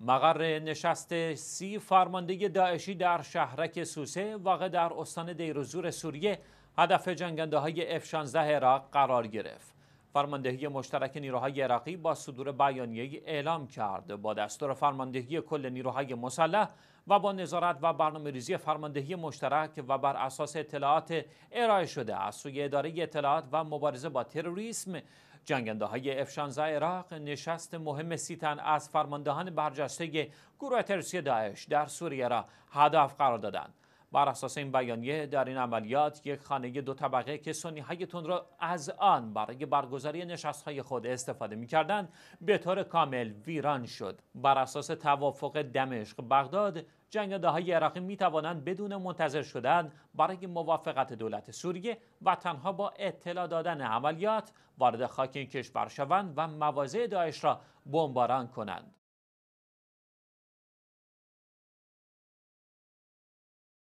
مقر نشست سی فرمانده داعشی در شهرک سوسه واقع در استان دیروزور سوریه هدف جنگنده های F-16 عراق قرار گرفت. فرماندهی مشترک نیروهای عراقی با صدور بیانیه اعلام کرد با دستور فرماندهی کل نیروهای مسلح و با نظارت و برنامه ریزی فرماندهی مشترک و بر اساس اطلاعات ارائه شده از سوی اداره اطلاعات و مبارزه با تروریسم جنگنده های عراق نشست مهم سیتن از فرماندهان برجسته گروه ترسی داعش در سوریه را هدف قرار دادند. بر اساس این بیانیه در این عملیات یک خانه دو طبقه که سنی های را از آن برای برگزاری نشست های خود استفاده می کردن به طور کامل ویران شد بر اساس توافق دمشق بغداد جنگنده های عراقی می توانند بدون منتظر شدن برای موافقت دولت سوریه و تنها با اطلاع دادن عملیات وارد خاک این کشور شوند و مواضع داعش را بمباران کنند